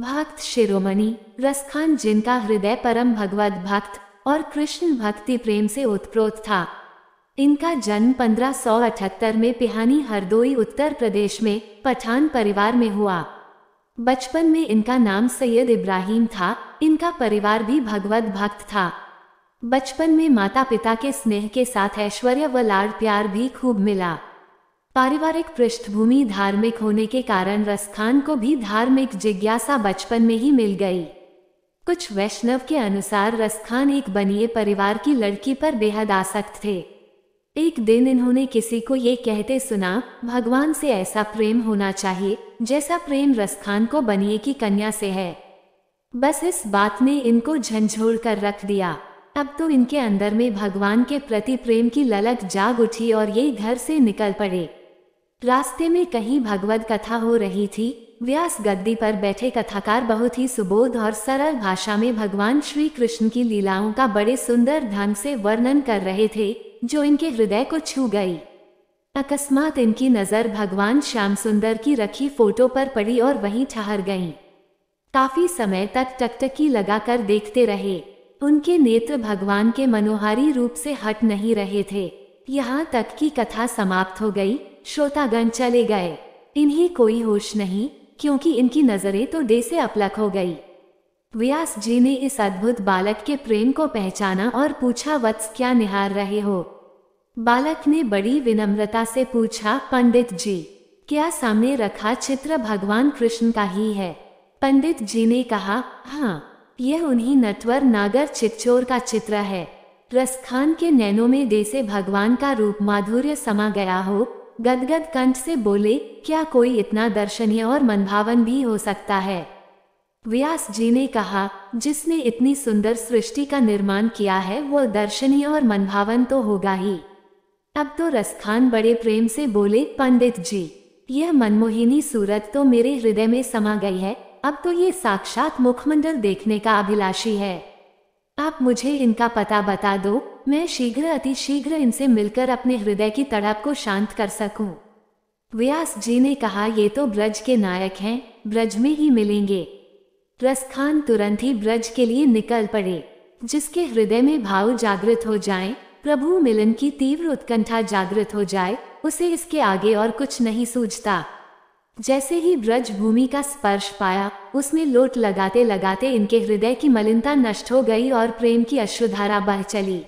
भक्त शिरोमणि रसखान जिनका हृदय परम भगवत भक्त और कृष्ण भक्ति प्रेम से उत्प्रोत था इनका जन्म 1578 में पिहानी हरदोई उत्तर प्रदेश में पठान परिवार में हुआ बचपन में इनका नाम सैयद इब्राहिम था इनका परिवार भी भगवत भक्त था बचपन में माता पिता के स्नेह के साथ ऐश्वर्य व लाड़ प्यार भी खूब मिला पारिवारिक पृष्ठभूमि धार्मिक होने के कारण रसखान को भी धार्मिक जिज्ञासा बचपन में ही मिल गई कुछ वैष्णव के अनुसार रसखान एक बनिए परिवार की लड़की पर बेहद आसक्त थे एक दिन इन्होंने किसी को ये कहते सुना भगवान से ऐसा प्रेम होना चाहिए जैसा प्रेम रसखान को बनिए की कन्या से है बस इस बात ने इनको झंझोड़ कर रख दिया अब तो इनके अंदर में भगवान के प्रति प्रेम की ललक जाग उठी और ये घर से निकल पड़े रास्ते में कहीं भगवत कथा हो रही थी व्यास गद्दी पर बैठे कथाकार बहुत ही सुबोध और सरल भाषा में भगवान श्री कृष्ण की लीलाओं का बड़े सुंदर ढंग से वर्णन कर रहे थे जो इनके हृदय को छू गई अकस्मात इनकी नजर भगवान श्याम सुंदर की रखी फोटो पर पड़ी और वहीं ठहर गईं। काफी समय तक टकटकी लगाकर देखते रहे उनके नेत्र भगवान के मनोहारी रूप से हट नहीं रहे थे यहाँ तक कि कथा समाप्त हो गई श्रोतागण चले गए इन्हें कोई होश नहीं क्योंकि इनकी नजरें तो दे से अपलक हो गई व्यास जी ने इस अद्भुत बालक के प्रेम को पहचाना और पूछा वत्स क्या निहार रहे हो बालक ने बड़ी विनम्रता से पूछा पंडित जी क्या सामने रखा चित्र भगवान कृष्ण का ही है पंडित जी ने कहा हाँ यह उन्हीं नटवर नागर चितचोर का चित्र है रसखान के नैनों में देसे भगवान का रूप माधुर्य समा गया हो गदगद कंठ से बोले क्या कोई इतना दर्शनीय और मनभावन भी हो सकता है व्यास जी ने कहा जिसने इतनी सुंदर सृष्टि का निर्माण किया है वो दर्शनीय और मनभावन तो होगा ही अब तो रसखान बड़े प्रेम से बोले पंडित जी यह मनमोहिनी सूरत तो मेरे हृदय में समा गई है अब तो ये साक्षात मुखमंडल देखने का अभिलाषी है आप मुझे इनका पता बता दो मैं शीघ्र अतिशीघ्र इनसे मिलकर अपने हृदय की तड़प को शांत कर सकूं। व्यास जी ने कहा ये तो ब्रज के नायक हैं ब्रज में ही मिलेंगे रस तुरंत ही ब्रज के लिए निकल पड़े जिसके हृदय में भाव जागृत हो जाए प्रभु मिलन की तीव्र उत्कंठा जागृत हो जाए उसे इसके आगे और कुछ नहीं सूझता जैसे ही ब्रज भूमि का स्पर्श पाया उसमें लोट लगाते लगाते इनके हृदय की मलिनता नष्ट हो गई और प्रेम की अश्रुधारा बह चली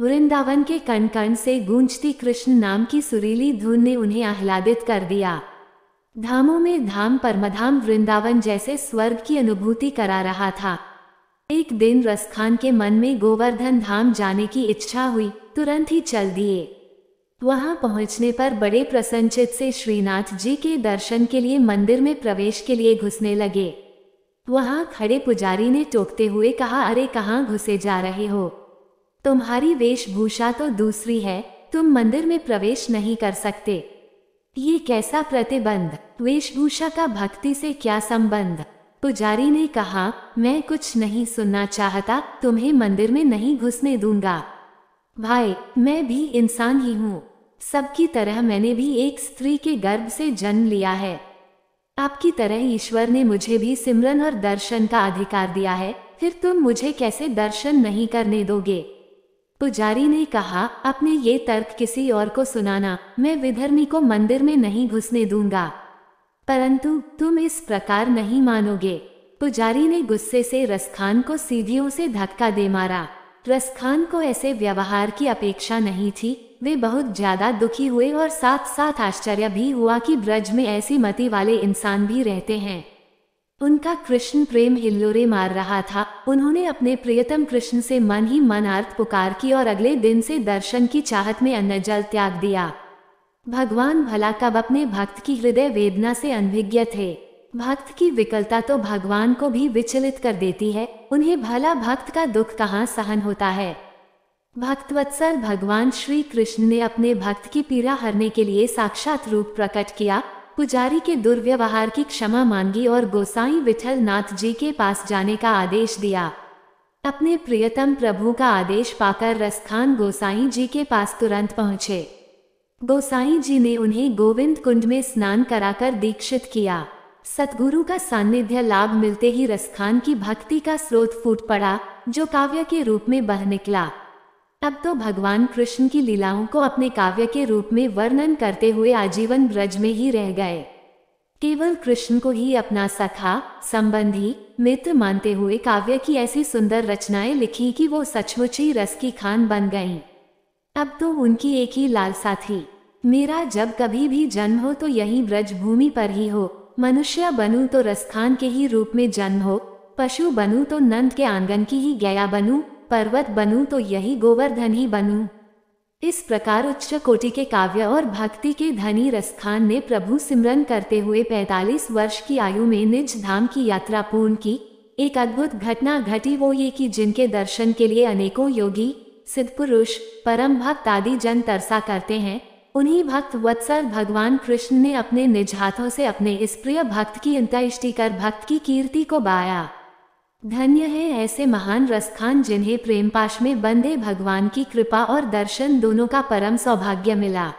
वृंदावन के कण कण से गूंजती कृष्ण नाम की सुरीली धुन ने उन्हें आह्लादित कर दिया धामों में धाम परमधाम वृंदावन जैसे स्वर्ग की अनुभूति करा रहा था एक दिन रसखान के मन में गोवर्धन धाम जाने की इच्छा हुई तुरंत ही चल दिए वहां पहुंचने पर बड़े प्रसन्नचित से श्रीनाथ जी के दर्शन के लिए मंदिर में प्रवेश के लिए घुसने लगे वहां खड़े पुजारी ने टोकते हुए कहा अरे कहाँ घुसे जा रहे हो तुम्हारी वेशभूषा तो दूसरी है तुम मंदिर में प्रवेश नहीं कर सकते ये कैसा प्रतिबंध वेशभूषा का भक्ति से क्या संबंध पुजारी ने कहा मैं कुछ नहीं सुनना चाहता तुम्हें मंदिर में नहीं घुसने दूंगा भाई मैं भी इंसान ही हूँ सबकी तरह मैंने भी एक स्त्री के गर्भ से जन्म लिया है आपकी तरह ईश्वर ने मुझे भी सिमरन और दर्शन का अधिकार दिया है फिर तुम मुझे कैसे दर्शन नहीं करने दोगे पुजारी ने कहा अपने ये तर्क किसी और को सुनाना मैं विधर्मी को मंदिर में नहीं घुसने दूंगा परंतु तुम इस प्रकार नहीं मानोगे पुजारी ने गुस्से से रसखान को सीढ़ियों से धक्का दे मारा रसखान को ऐसे व्यवहार की अपेक्षा नहीं थी वे बहुत ज्यादा दुखी हुए और साथ साथ आश्चर्य भी हुआ कि ब्रज में ऐसी मति वाले इंसान भी रहते हैं उनका कृष्ण प्रेम हिल्लोरे मार रहा था उन्होंने अपने प्रियतम कृष्ण से मन ही मन अर्थ पुकार की और अगले दिन से दर्शन की चाहत में अन्न जल त्याग दिया भगवान भला कब अपने भक्त की हृदय वेदना से अनभिज्ञ थे भक्त की विकलता तो भगवान को भी विचलित कर देती है उन्हें भला भक्त का दुख कहाँ सहन होता है भक्तवत्सल भगवान श्री कृष्ण ने अपने भक्त की पीड़ा हरने के लिए साक्षात रूप प्रकट किया पुजारी के दुर्व्यवहार की क्षमा मांगी और गोसाई विठल नाथ जी के पास जाने का आदेश दिया अपने प्रियतम प्रभु का आदेश पाकर रसखान गोसाई जी के पास तुरंत पहुंचे गोसाई जी ने उन्हें गोविंद कुंड में स्नान कराकर दीक्षित किया सतगुरु का सान्निध्य लाभ मिलते ही रसखान की भक्ति का स्रोत फूट पड़ा जो काव्य के रूप में बह निकला अब तो भगवान कृष्ण की लीलाओं को अपने काव्य के रूप में वर्णन करते हुए आजीवन ब्रज में ही रह गए केवल कृष्ण को ही अपना सखा संबंधी मित्र मानते हुए काव्य की ऐसी सुंदर रचनाएं लिखी कि वो सचमुच ही रस की खान बन गईं। अब तो उनकी एक ही लालसा थी मेरा जब कभी भी जन्म हो तो यही ब्रज भूमि पर ही हो मनुष्य बनू तो रसखान के ही रूप में जन्म हो पशु बनू तो नंद के आंगन की ही गया बनू पर्वत बनूं तो यही गोवर्धन ही बनूं इस प्रकार उच्च कोटि के काव्य और भक्ति के धनी रसखान ने प्रभु सिमरन करते हुए 45 वर्ष की आयु में निज धाम की यात्रा पूर्ण की एक अद्भुत घटना घटी वो ये कि जिनके दर्शन के लिए अनेकों योगी सिद्ध पुरुष परम भक्त आदि जन तरसा करते हैं उन्हीं भक्त वत्सल भगवान कृष्ण ने अपने निज हाथों से अपने इस प्रिय भक्त की अंत्येष्टि कर भक्त की कीर्ति को बाया धन्य है ऐसे महान रसखान जिन्हें प्रेमपाश में बंदे भगवान की कृपा और दर्शन दोनों का परम सौभाग्य मिला